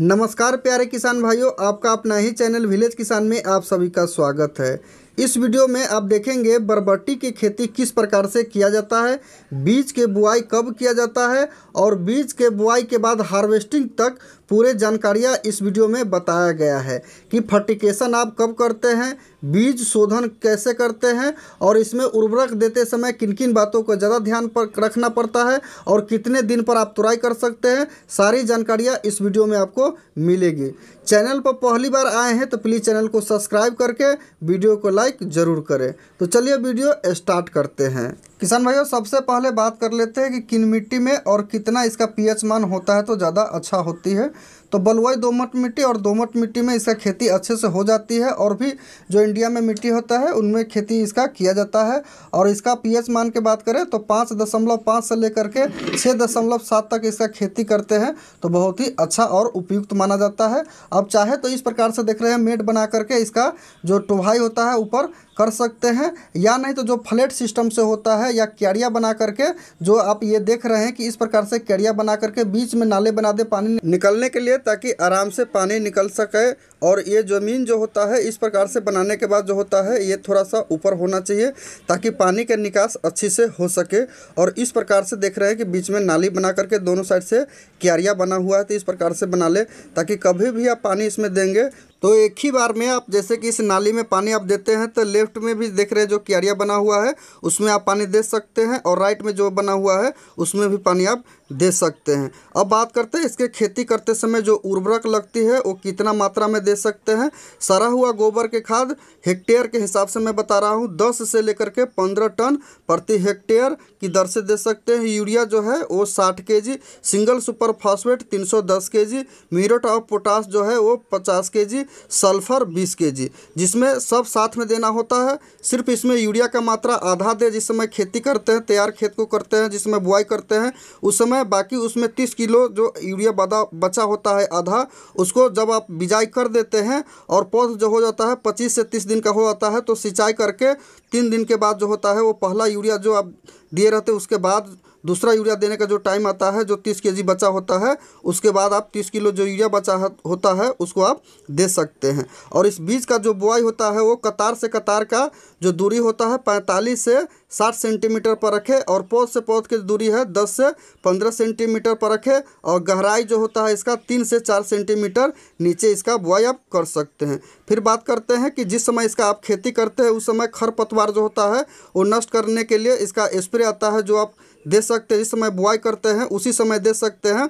नमस्कार प्यारे किसान भाइयों आपका अपना ही चैनल विलेज किसान में आप सभी का स्वागत है इस वीडियो में आप देखेंगे बरबट्टी की खेती किस प्रकार से किया जाता है बीज के बुआई कब किया जाता है और बीज के बुआई के बाद हार्वेस्टिंग तक पूरे जानकारियाँ इस वीडियो में बताया गया है कि फर्टिकेशन आप कब करते हैं बीज शोधन कैसे करते हैं और इसमें उर्वरक देते समय किन किन बातों को ज़्यादा ध्यान पर रखना पड़ता है और कितने दिन पर आप तुराई कर सकते हैं सारी जानकारियाँ इस वीडियो में आपको मिलेगी चैनल पर पहली बार आए हैं तो प्लीज़ चैनल को सब्सक्राइब करके वीडियो को लाइक लाइक ज़रूर करें तो चलिए वीडियो स्टार्ट करते हैं किसान भाइयों सबसे पहले बात कर लेते हैं कि किन मिट्टी में और कितना इसका पीएच मान होता है तो ज़्यादा अच्छा होती है तो बलुआई दोमट मिट्टी और दोमट मिट्टी में इसका खेती अच्छे से हो जाती है और भी जो इंडिया में मिट्टी होता है उनमें खेती इसका किया जाता है और इसका पीएच मान के बात करें तो पाँच दशमलव पाँच से लेकर के छः दशमलव सात तक इसका खेती करते हैं तो बहुत ही अच्छा और उपयुक्त माना जाता है अब चाहे तो इस प्रकार से देख रहे हैं मेट बना करके इसका जो टुभाई होता है ऊपर कर सकते हैं या नहीं तो जो फ्लेट सिस्टम से होता है या क्यारिया बना करके जो आप ये देख रहे हैं कि इस प्रकार से क्यारिया बना करके बीच में नाले बना दे पानी निकलने के लिए ताकि आराम से पानी निकल सके और ये ज़मीन जो होता है इस प्रकार से बनाने के बाद जो होता है ये थोड़ा सा ऊपर होना चाहिए ताकि पानी का निकास अच्छी से हो सके और इस प्रकार से देख रहे हैं कि बीच में नाली बना करके दोनों साइड से क्यारिया बना हुआ है तो इस प्रकार से बना ले ताकि कभी भी आप पानी इसमें देंगे तो एक ही बार में आप जैसे कि इस नाली में पानी आप देते हैं तो लेफ्ट में भी देख रहे हैं जो क्यारिया बना हुआ है उसमें आप पानी दे सकते हैं और राइट में जो बना हुआ है उसमें भी पानी आप दे सकते हैं अब बात करते हैं इसके खेती करते समय जो उर्वरक लगती है वो कितना मात्रा में दे सकते हैं सरा हुआ गोबर के खाद हेक्टेयर के हिसाब से मैं बता रहा हूँ दस से लेकर के पंद्रह टन प्रति हेक्टेयर की दर से दे सकते हैं यूरिया जो है वो साठ के जी सिंगल सुपर फॉस्फेट तीन सौ दस के जी मीरट ऑफ पोटास जो है वो पचास के जी सल्फर बीस के जी जिसमें सब साथ में देना होता है सिर्फ इसमें यूरिया का मात्रा आधा दे जिस समय खेती करते हैं तैयार खेत को करते हैं जिसमें बुआई करते हैं उस समय बाकी उसमें तीस किलो जो यूरिया बचा होता है आधा उसको जब आप बिजाई कर दे देते हैं और पौध जो हो जाता है पच्चीस से तीस दिन का हो जाता है तो सिंचाई करके तीन दिन के बाद जो होता है वो पहला यूरिया जो आप दिए रहते उसके बाद दूसरा यूरिया देने का जो टाइम आता है जो तीस के जी बचा होता है उसके बाद आप तीस किलो जो यूरिया बचा होता है उसको आप दे सकते हैं और इस बीज का जो बुआई होता है वो कतार से कतार का जो दूरी होता है पैंतालीस से साठ सेंटीमीटर पर रखें और पौध से पौध की दूरी है दस से पंद्रह सेंटीमीटर पर रखें और गहराई जो होता है इसका तीन से चार सेंटीमीटर नीचे इसका बुआई आप कर सकते हैं फिर बात करते हैं कि जिस समय इसका आप खेती करते हैं उस समय खरपतवार जो होता है वो नष्ट करने के लिए इसका स्प्रे आता है जो आप दे सकते हैं जिस समय बुआई करते हैं उसी समय दे सकते हैं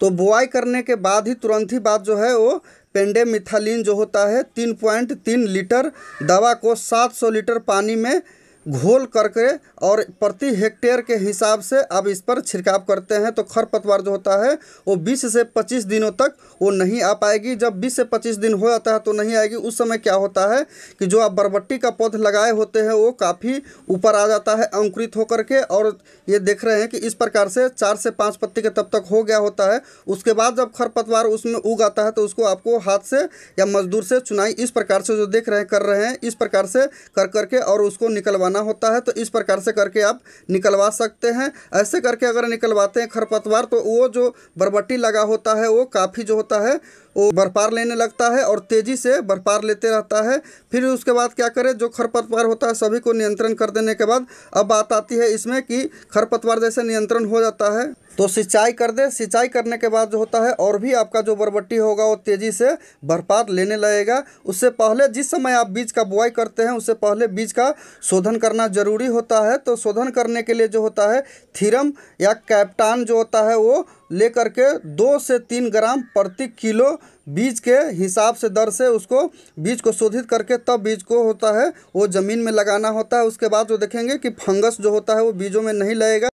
तो बुआई करने के बाद ही तुरंत ही बात जो है वो पेंडे मिथालीन जो होता है तीन पॉइंट तीन लीटर दवा को सात सौ लीटर पानी में घोल करके और प्रति हेक्टेयर के हिसाब से अब इस पर छिड़काव करते हैं तो खरपतवार जो होता है वो 20 से 25 दिनों तक वो नहीं आ पाएगी जब 20 से 25 दिन हो जाता है तो नहीं आएगी उस समय क्या होता है कि जो आप बरबट्टी का पौध लगाए होते हैं वो काफ़ी ऊपर आ जाता है अंकुरित होकर के और ये देख रहे हैं कि इस प्रकार से चार से पाँच पत्ती के तब तक हो गया होता है उसके बाद जब खरपतवार उसमें उग आता है तो उसको आपको हाथ से या मजदूर से चुनाई इस प्रकार से जो देख रहे हैं कर रहे हैं इस प्रकार से कर करके और उसको निकलवाना निकलवाना होता है तो इस प्रकार से करके आप निकलवा सकते हैं ऐसे करके अगर निकलवाते हैं खरपतवार तो वो जो बरबट्टी लगा होता है वो काफ़ी जो होता है वो बरपार लेने लगता है और तेज़ी से बरपार लेते रहता है फिर उसके बाद क्या करें जो खरपतवार होता है सभी को नियंत्रण कर देने के बाद अब बात आती है इसमें कि खरपतवार जैसे नियंत्रण हो जाता है तो सिंचाई कर दें सिंचाई करने के बाद जो होता है और भी आपका जो बरबट्टी होगा वो तेज़ी से भरपात लेने लगेगा उससे पहले जिस समय आप बीज का बुआई करते हैं उससे पहले बीज का शोधन करना ज़रूरी होता है तो शोधन करने के लिए जो होता है थीरम या कैप्टान जो होता है वो लेकर के दो से तीन ग्राम प्रति किलो बीज के हिसाब से दर से उसको बीज को शोधित करके तब बीज को होता है वो ज़मीन में लगाना होता है उसके बाद जो देखेंगे कि फंगस जो होता है वो बीजों में नहीं लगेगा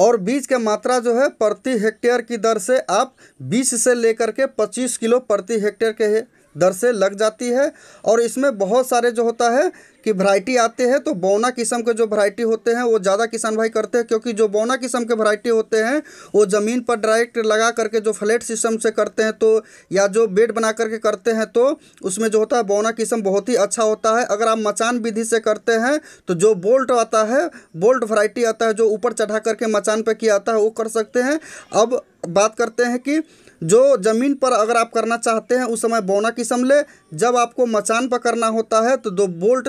और बीज का मात्रा जो है प्रति हेक्टेयर की दर से आप 20 से लेकर के 25 किलो प्रति हेक्टेयर के है दर से लग जाती है और इसमें बहुत सारे जो होता है कि वैरायटी आते हैं तो बौना किस्म के जो वैरायटी होते हैं वो ज़्यादा किसान भाई करते हैं क्योंकि जो बौना किस्म के वैरायटी होते हैं वो ज़मीन पर डायरेक्ट लगा करके जो फ्लैट सिस्टम से करते हैं तो या जो बेड बना करके करते हैं तो उसमें जो होता है बौना किस्म बहुत ही अच्छा होता है अगर आप मचान विधि से करते हैं तो जो बोल्ट आता है बोल्ट वरायटी आता है जो ऊपर चढ़ा करके मचान पर किया आता है वो कर सकते हैं अब बात करते हैं कि जो ज़मीन पर अगर आप करना चाहते हैं उस समय बौना किस्म ले जब आपको मचान पर करना होता है तो दो बोल्ट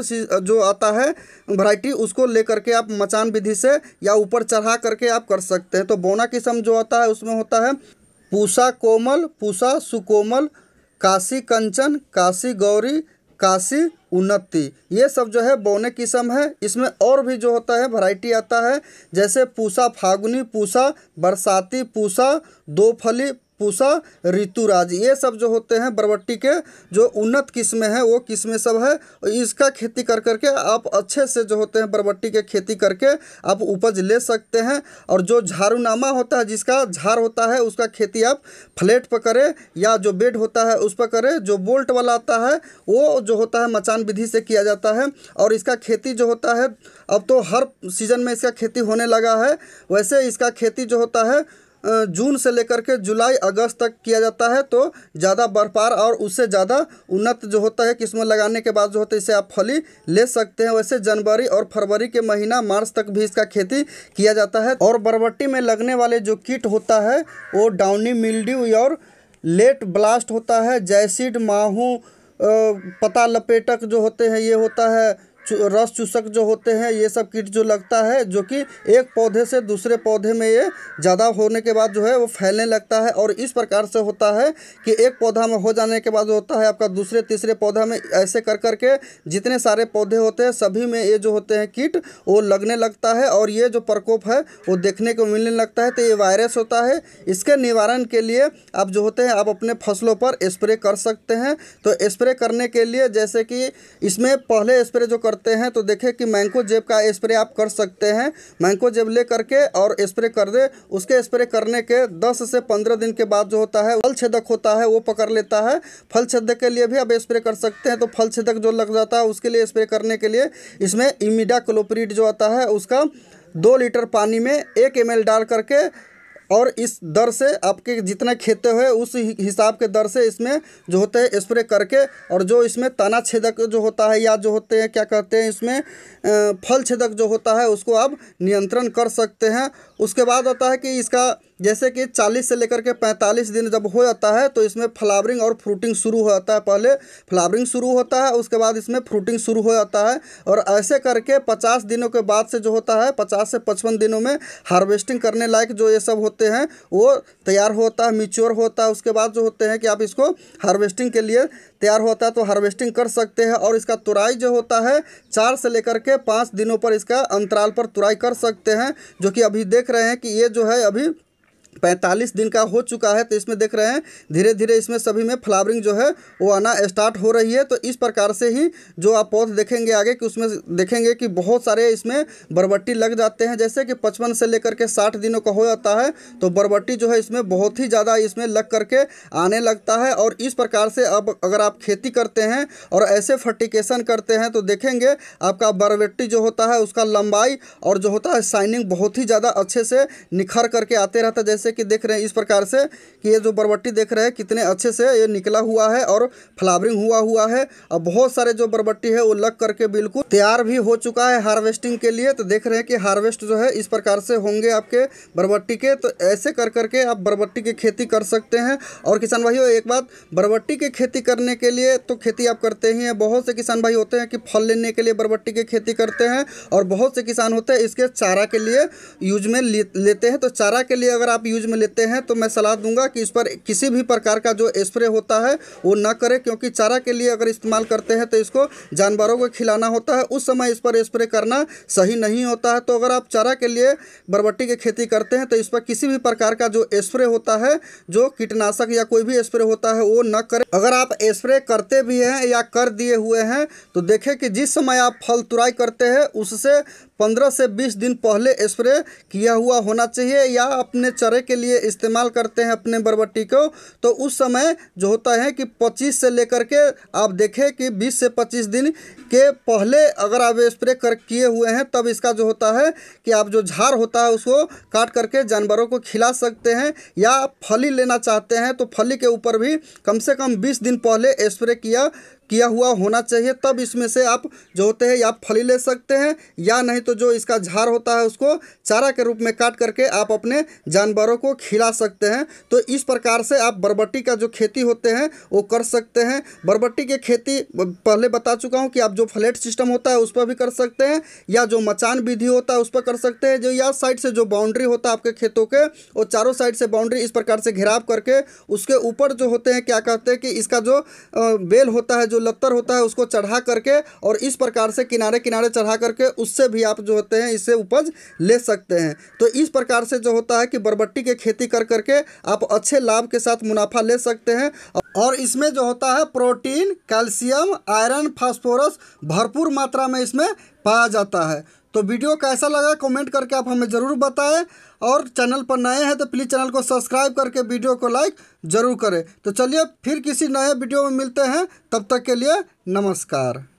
जो आता है वराइटी उसको ले करके आप मचान विधि से या ऊपर चढ़ा करके आप कर सकते हैं तो बौना किस्म जो आता है उसमें होता है पूसा कोमल पूसा सुकोमल काशी कंचन काशी गौरी काशी उन्नति ये सब जो है बौने किस्म है इसमें और भी जो होता है वैरायटी आता है जैसे पूसा फागुनी पूसा बरसाती पूसा दो फली पूसा ऋतुराज ये सब जो होते हैं बरबट्टी के जो उन्नत किस्में हैं वो किस्में सब है इसका खेती कर करके आप अच्छे से जो होते हैं बरबट्टी के खेती करके आप उपज ले सकते हैं और जो झाड़ूनामा होता है जिसका झार होता है उसका खेती आप फ्लेट पर करें या जो बेड होता है उस पर करें जो बोल्ट वाला आता है वो जो होता है मचान विधि से किया जाता है और इसका खेती जो होता है अब तो हर सीज़न में इसका खेती होने लगा है वैसे इसका खेती जो होता है जून से लेकर के जुलाई अगस्त तक किया जाता है तो ज़्यादा बर्फार और उससे ज़्यादा उन्नत जो होता है किस्म लगाने के बाद जो होता है इसे आप फली ले सकते हैं वैसे जनवरी और फरवरी के महीना मार्च तक भी इसका खेती किया जाता है और बरबट्टी में लगने वाले जो कीट होता है वो डाउनी मिल्ड्यू और लेट ब्लास्ट होता है जैसिड माहू पता लपेटक जो होते हैं ये होता है रस चूसक जो होते हैं ये सब कीट जो लगता है जो कि एक पौधे से दूसरे पौधे में ये ज़्यादा होने के बाद जो है वो फैलने लगता है और इस प्रकार से होता है कि एक पौधा में हो जाने के बाद होता है आपका दूसरे तीसरे पौधा में ऐसे कर कर के जितने सारे पौधे होते हैं सभी में ये जो होते हैं कीट वो लगने लगता है और ये जो प्रकोप है वो देखने को मिलने लगता है तो ये वायरस होता है इसके निवारण के लिए आप जो होते हैं आप अपने फसलों पर स्प्रे कर सकते हैं तो स्प्रे करने के लिए जैसे कि इसमें पहले स्प्रे जो करते करते हैं तो देखें कि मैंको जेब का स्प्रे आप कर सकते हैं मैंको जेब ले करके और स्प्रे कर दे उसके स्प्रे करने के दस से पंद्रह दिन के बाद जो होता है फल छेदक होता है वो पकड़ लेता है फल छेदक के लिए भी आप स्प्रे कर सकते हैं तो फल छेदक जो लग जाता है उसके लिए स्प्रे करने के लिए इसमें इमिडा क्लोप्रीड जो आता है उसका दो लीटर पानी में एक एम डाल करके और इस दर से आपके जितना खेते हुए उस हिसाब के दर से इसमें जो होते हैं स्प्रे करके और जो इसमें तना छेदक जो होता है या जो होते हैं क्या कहते हैं इसमें फल छेदक जो होता है उसको आप नियंत्रण कर सकते हैं उसके बाद होता है कि इसका जैसे कि 40 से लेकर के 45 दिन जब हो जाता है तो इसमें फ्लावरिंग और फ्रूटिंग शुरू हो जाता है पहले फ्लावरिंग शुरू होता है उसके बाद इसमें फ्रूटिंग शुरू हो जाता है और ऐसे करके 50 दिनों के बाद से जो होता है 50 से 55 दिनों में हार्वेस्टिंग करने लायक जो ये सब होते हैं वो तैयार होता है मिच्योर होता है उसके बाद जो होते हैं कि आप इसको हार्वेस्टिंग के लिए तैयार होता है तो हार्वेस्टिंग कर सकते हैं और इसका तुराई जो होता है चार से लेकर के पाँच दिनों पर इसका अंतराल पर तुराई कर सकते हैं जो कि अभी देख रहे हैं कि ये जो है अभी पैंतालीस दिन का हो चुका है तो इसमें देख रहे हैं धीरे धीरे इसमें सभी में फ्लावरिंग जो है वो आना स्टार्ट हो रही है तो इस प्रकार से ही जो आप पौध देखेंगे आगे कि उसमें देखेंगे कि बहुत सारे इसमें बरबट्टी लग जाते हैं जैसे कि पचपन से लेकर के साठ दिनों का हो जाता है तो बरबट्टी जो है इसमें बहुत ही ज़्यादा इसमें लग करके आने लगता है और इस प्रकार से अब अगर आप खेती करते हैं और ऐसे फर्टिकेशन करते हैं तो देखेंगे आपका बरबट्टी जो होता है उसका लंबाई और जो होता है साइनिंग बहुत ही ज़्यादा अच्छे से निखर करके आते रहता है जैसे जैसे कि देख रहे हैं इस प्रकार से कि ये जो बरबट्टी देख रहे हैं कितने अच्छे से ये निकला हुआ है और फ्लावरिंग हुआ हुआ है और बहुत सारे जो बरबट्टी है वो लग करके बिल्कुल तैयार भी हो चुका है हार्वेस्टिंग के लिए तो देख रहे हैं कि हार्वेस्ट जो है इस प्रकार से होंगे आपके बरबट्टी के तो ऐसे कर करके आप बरबट्टी की खेती कर सकते हैं और किसान भाइयों एक बात बरबट्टी की खेती करने के लिए तो खेती आप करते ही हैं बहुत से किसान भाई होते हैं कि फल लेने के लिए बरबट्टी की खेती करते हैं और बहुत से किसान होते हैं इसके चारा के लिए यूज में लेते हैं तो चारा के लिए अगर आप यूज में लेते हैं तो मैं सलाह दूंगा कि इस पर किसी भी प्रकार का जो स्प्रे होता है वो ना करें क्योंकि चारा के लिए अगर इस्तेमाल करते हैं तो इसको जानवरों को खिलाना होता है उस समय इस पर स्प्रे करना सही नहीं होता है तो अगर आप चारा के लिए बरबट्टी की खेती करते हैं तो इस पर किसी भी प्रकार का जो स्प्रे होता है जो कीटनाशक या कोई भी स्प्रे होता है वो न करें अगर आप स्प्रे करते भी हैं या कर दिए हुए हैं तो देखें कि जिस समय आप फल तुराई करते हैं उससे पंद्रह से बीस दिन पहले स्प्रे किया हुआ होना चाहिए या अपने चरे के लिए इस्तेमाल करते हैं अपने बरबट्टी को तो उस समय जो होता है कि पच्चीस से लेकर के आप देखें कि बीस से पच्चीस दिन के पहले अगर आप स्प्रे कर किए हुए हैं तब इसका जो होता है कि आप जो झार होता है उसको काट करके जानवरों को खिला सकते हैं या फली लेना चाहते हैं तो फली के ऊपर भी कम से कम बीस दिन पहले स्प्रे किया किया हुआ होना चाहिए तब इसमें से आप जो होते हैं या फली ले सकते हैं या नहीं तो जो इसका झार होता है उसको चारा के रूप में काट करके आप अपने जानवरों को खिला सकते हैं तो इस प्रकार से आप बरबट्टी का जो खेती होते हैं वो कर सकते हैं बरबट्टी के खेती पहले बता चुका हूँ कि आप जो फ्लेट सिस्टम होता है उस पर भी कर सकते हैं या जो मचान विधि होता है उस पर कर सकते हैं जो या साइड से जो बाउंड्री होता है आपके खेतों के और चारों साइड से बाउंड्री इस प्रकार से घेराव करके उसके ऊपर जो होते हैं क्या कहते हैं कि इसका जो बेल होता है जो लत्तर होता है उसको चढ़ा करके और इस प्रकार से किनारे किनारे चढ़ा करके उससे भी आप जो होते हैं इससे उपज ले सकते हैं तो इस प्रकार से जो होता है कि बरबट्टी की खेती कर करके आप अच्छे लाभ के साथ मुनाफा ले सकते हैं और इसमें जो होता है प्रोटीन कैल्शियम आयरन फास्फोरस भरपूर मात्रा में इसमें पाया जाता है तो वीडियो कैसा लगा कमेंट करके आप हमें ज़रूर बताएं और चैनल पर नए हैं तो प्लीज़ चैनल को सब्सक्राइब करके वीडियो को लाइक ज़रूर करें तो चलिए फिर किसी नए वीडियो में मिलते हैं तब तक के लिए नमस्कार